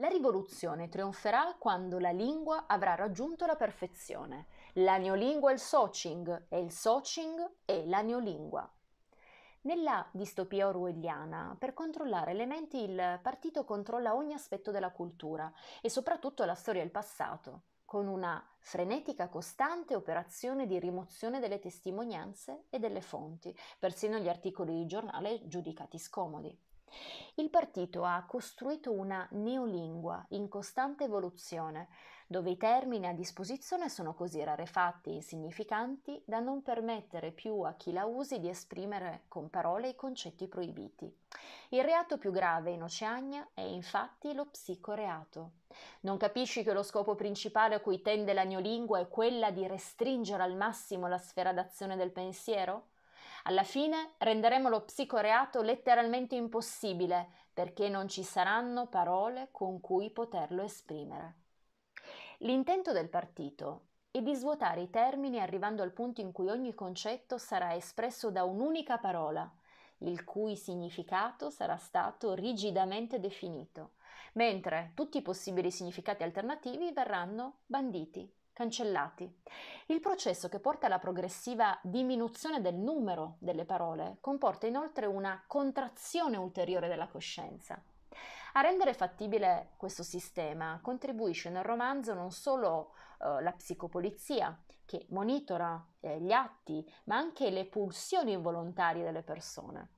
La rivoluzione trionferà quando la lingua avrà raggiunto la perfezione. La neolingua è il socing e il socing è la neolingua. Nella distopia orwelliana, per controllare elementi il partito controlla ogni aspetto della cultura e soprattutto la storia e il passato, con una frenetica costante operazione di rimozione delle testimonianze e delle fonti, persino gli articoli di giornale giudicati scomodi. Il partito ha costruito una neolingua in costante evoluzione, dove i termini a disposizione sono così rarefatti e insignificanti da non permettere più a chi la usi di esprimere con parole i concetti proibiti. Il reato più grave in Oceania è infatti lo psicoreato. Non capisci che lo scopo principale a cui tende la neolingua è quella di restringere al massimo la sfera d'azione del pensiero? Alla fine renderemo lo psicoreato letteralmente impossibile perché non ci saranno parole con cui poterlo esprimere. L'intento del partito è di svuotare i termini arrivando al punto in cui ogni concetto sarà espresso da un'unica parola, il cui significato sarà stato rigidamente definito, mentre tutti i possibili significati alternativi verranno banditi cancellati. Il processo che porta alla progressiva diminuzione del numero delle parole comporta inoltre una contrazione ulteriore della coscienza. A rendere fattibile questo sistema contribuisce nel romanzo non solo eh, la psicopolizia, che monitora eh, gli atti, ma anche le pulsioni involontarie delle persone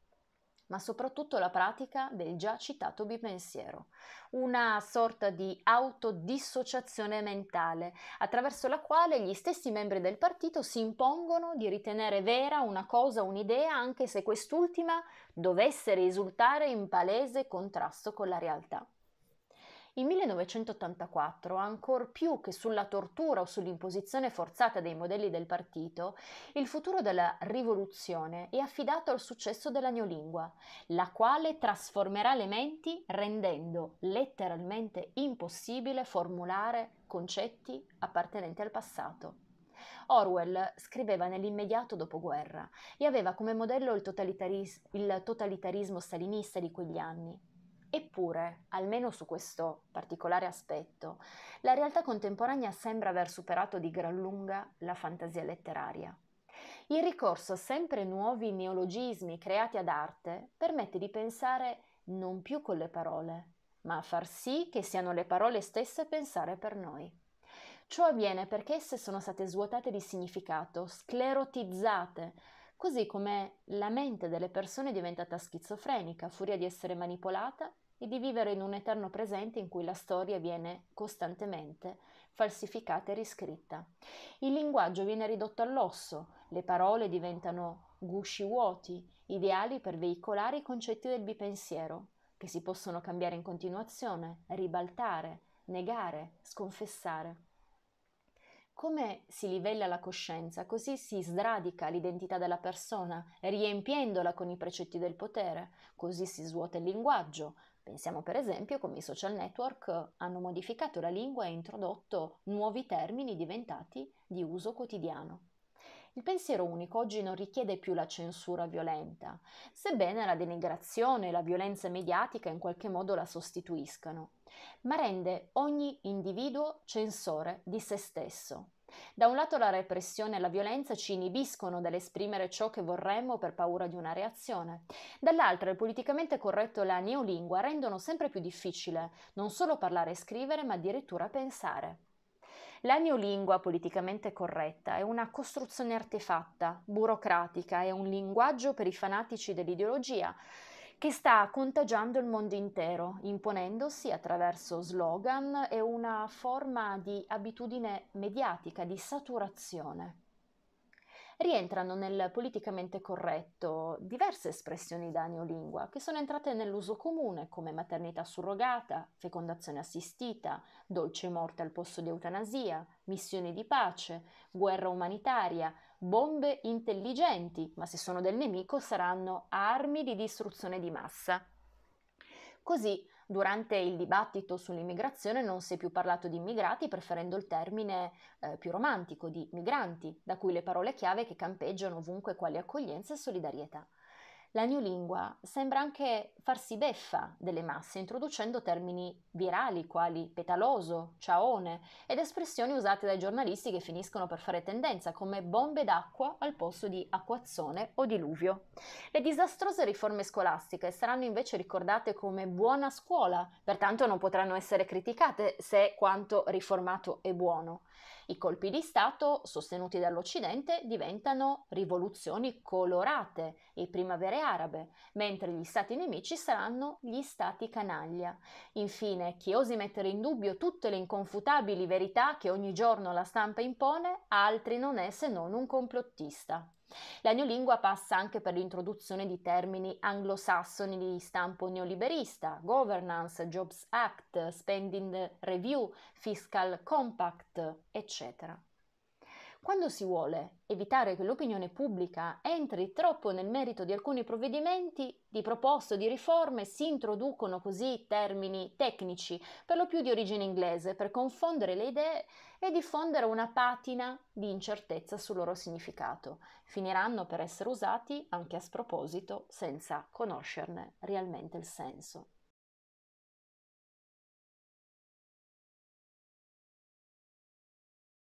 ma soprattutto la pratica del già citato bipensiero, una sorta di autodissociazione mentale, attraverso la quale gli stessi membri del partito si impongono di ritenere vera una cosa, o un'idea, anche se quest'ultima dovesse risultare in palese contrasto con la realtà. In 1984, ancor più che sulla tortura o sull'imposizione forzata dei modelli del partito, il futuro della rivoluzione è affidato al successo della neolingua, la quale trasformerà le menti rendendo letteralmente impossibile formulare concetti appartenenti al passato. Orwell scriveva nell'immediato dopoguerra e aveva come modello il, totalitaris- il totalitarismo stalinista di quegli anni, Eppure, almeno su questo particolare aspetto, la realtà contemporanea sembra aver superato di gran lunga la fantasia letteraria. Il ricorso a sempre nuovi neologismi creati ad arte permette di pensare non più con le parole, ma a far sì che siano le parole stesse a pensare per noi. Ciò avviene perché esse sono state svuotate di significato, sclerotizzate, così come la mente delle persone è diventata schizofrenica, furia di essere manipolata e di vivere in un eterno presente in cui la storia viene costantemente falsificata e riscritta. Il linguaggio viene ridotto all'osso, le parole diventano gusci vuoti, ideali per veicolare i concetti del bipensiero, che si possono cambiare in continuazione, ribaltare, negare, sconfessare. Come si livella la coscienza, così si sradica l'identità della persona, riempiendola con i precetti del potere, così si svuota il linguaggio. Pensiamo per esempio come i social network hanno modificato la lingua e introdotto nuovi termini diventati di uso quotidiano. Il pensiero unico oggi non richiede più la censura violenta, sebbene la denigrazione e la violenza mediatica in qualche modo la sostituiscano, ma rende ogni individuo censore di se stesso. Da un lato la repressione e la violenza ci inibiscono dall'esprimere ciò che vorremmo per paura di una reazione, dall'altro il politicamente corretto e la neolingua rendono sempre più difficile non solo parlare e scrivere, ma addirittura pensare. La neolingua politicamente corretta è una costruzione artefatta, burocratica, è un linguaggio per i fanatici dell'ideologia che sta contagiando il mondo intero, imponendosi attraverso slogan e una forma di abitudine mediatica, di saturazione rientrano nel politicamente corretto diverse espressioni da neolingua che sono entrate nell'uso comune come maternità surrogata, fecondazione assistita, dolce morte al posto di eutanasia, missioni di pace, guerra umanitaria, bombe intelligenti, ma se sono del nemico saranno armi di distruzione di massa. Così, durante il dibattito sull'immigrazione non si è più parlato di immigrati, preferendo il termine eh, più romantico di migranti, da cui le parole chiave che campeggiano ovunque quali accoglienza e solidarietà la New Lingua sembra anche farsi beffa delle masse, introducendo termini virali quali petaloso, ciaone ed espressioni usate dai giornalisti che finiscono per fare tendenza come bombe d'acqua al posto di acquazzone o diluvio. Le disastrose riforme scolastiche saranno invece ricordate come buona scuola, pertanto non potranno essere criticate se quanto riformato è buono. I colpi di Stato sostenuti dall'Occidente diventano rivoluzioni colorate e primavere arabe, mentre gli stati nemici saranno gli stati canaglia. Infine, chi osi mettere in dubbio tutte le inconfutabili verità che ogni giorno la stampa impone, altri non è se non un complottista. La neolingua passa anche per l'introduzione di termini anglosassoni di stampo neoliberista, governance, Jobs Act, Spending Review, Fiscal Compact, eccetera. Quando si vuole evitare che l'opinione pubblica entri troppo nel merito di alcuni provvedimenti, di proposte di riforme, si introducono così termini tecnici, per lo più di origine inglese, per confondere le idee e diffondere una patina di incertezza sul loro significato. Finiranno per essere usati, anche a sproposito, senza conoscerne realmente il senso.